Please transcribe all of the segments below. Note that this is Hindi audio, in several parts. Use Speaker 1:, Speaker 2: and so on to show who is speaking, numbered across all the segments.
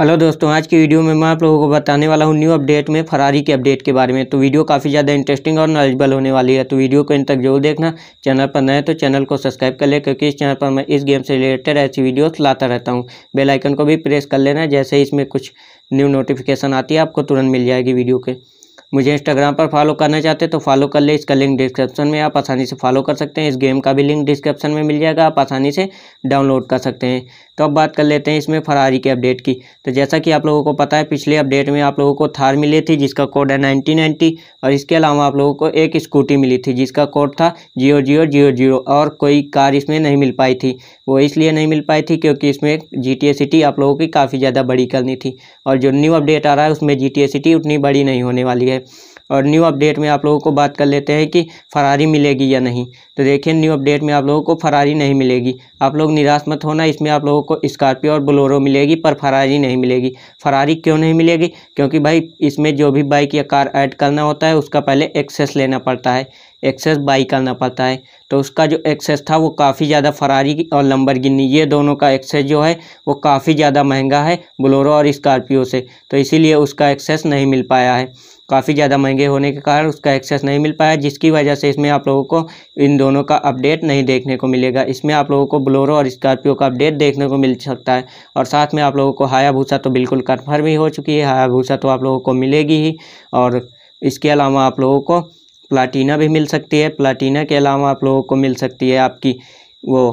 Speaker 1: हेलो दोस्तों आज की वीडियो में मैं आप लोगों को बताने वाला हूँ न्यू अपडेट में फरारी के अपडेट के बारे में तो वीडियो काफ़ी ज़्यादा इंटरेस्टिंग और नॉलेजबल होने वाली है तो वीडियो को इन तक जरूर देखना चैनल पर नए तो चैनल को सब्सक्राइब कर ले क्योंकि इस चैनल पर मैं इस गेम से रिलेटेड ऐसी वीडियोस लाता रहता हूँ बेलाइकन को भी प्रेस कर लेना जैसे इसमें कुछ न्यू नोटिफिकेशन आती है आपको तुरंत मिल जाएगी वीडियो के मुझे इंस्टाग्राम पर फॉलो करना चाहते तो फॉलो कर ले इसका लिंक डिस्क्रिप्शन में आप आसानी से फॉलो कर सकते हैं इस गेम का भी लिंक डिस्क्रिप्शन में मिल जाएगा आप आसानी से डाउनलोड कर सकते हैं तो अब बात कर लेते हैं इसमें फरारी के अपडेट की तो जैसा कि आप लोगों को पता है पिछले अपडेट में आप लोगों को थार मिली थी जिसका कोड है नाइनटीन और इसके अलावा आप लोगों को एक स्कूटी मिली थी जिसका कोड था जियो जियो जियो जीरो और कोई कार इसमें नहीं मिल पाई थी वो इसलिए नहीं मिल पाई थी क्योंकि इसमें जी टी सिटी आप लोगों की काफ़ी ज़्यादा बड़ी करनी थी और जो न्यू अपडेट आ रहा है उसमें जी टी सिटी उतनी बड़ी नहीं होने वाली है और न्यू अपडेट में आप लोगों को बात कर लेते हैं कि फरारी मिलेगी या नहीं तो देखिए न्यू अपडेट में आप लोगों को फरारी नहीं मिलेगी आप लोग निराश मत होना इसमें आप लोगों को स्कॉर्पियो और बोलोरो मिलेगी पर फरारी नहीं मिलेगी फरारी क्यों नहीं मिलेगी क्योंकि भाई इसमें जो भी बाइक या कार ऐड करना होता है उसका पहले एक्सेस लेना पड़ता है एक्सेस बाई करना पड़ता है तो उसका जो एक्सेस था वो काफ़ी ज़्यादा फरारी और लंबर ये दोनों का एक्सेस जो है वो काफ़ी ज़्यादा महंगा है बोलोरो और स्कॉर्पियो से तो इसीलिए उसका एक्सेस नहीं मिल पाया है काफ़ी ज़्यादा महंगे होने के कारण उसका एक्सेस नहीं मिल पाया जिसकी वजह से इसमें आप लोगों को इन दोनों का अपडेट नहीं देखने को मिलेगा इसमें आप लोगों को ब्लोरो और स्कॉर्पियो का अपडेट देखने को मिल सकता है और साथ में आप लोगों को हायाभूसा तो बिल्कुल कन्फर्म ही हो चुकी है हायाभूसा तो आप लोगों को मिलेगी ही और इसके अलावा आप लोगों को प्लाटीना भी मिल सकती है प्लाटीना के अलावा आप लोगों को मिल सकती है आपकी वो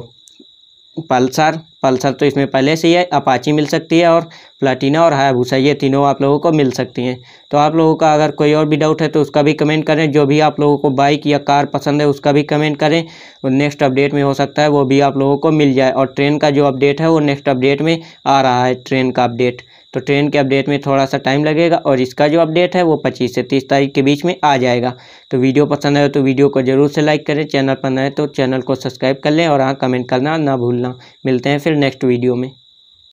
Speaker 1: पल्सर पल्सर तो इसमें पहले से ही है अपाची मिल सकती है और प्लाटीना और हायाभूसा ये तीनों आप लोगों को मिल सकती हैं तो आप लोगों का अगर कोई और भी डाउट है तो उसका भी कमेंट करें जो भी आप लोगों को बाइक या कार पसंद है उसका भी कमेंट करें और नेक्स्ट अपडेट में हो सकता है वो भी आप लोगों को मिल जाए और ट्रेन का जो अपडेट है वो नेक्स्ट अपडेट में आ रहा है ट्रेन का अपडेट तो ट्रेन के अपडेट में थोड़ा सा टाइम लगेगा और इसका जो अपडेट है वो 25 से 30 तारीख के बीच में आ जाएगा तो वीडियो पसंद आए तो वीडियो को ज़रूर से लाइक करें चैनल पर नए तो चैनल को सब्सक्राइब कर लें और हाँ कमेंट करना ना भूलना मिलते हैं फिर फिर नेक्स्ट वीडियो में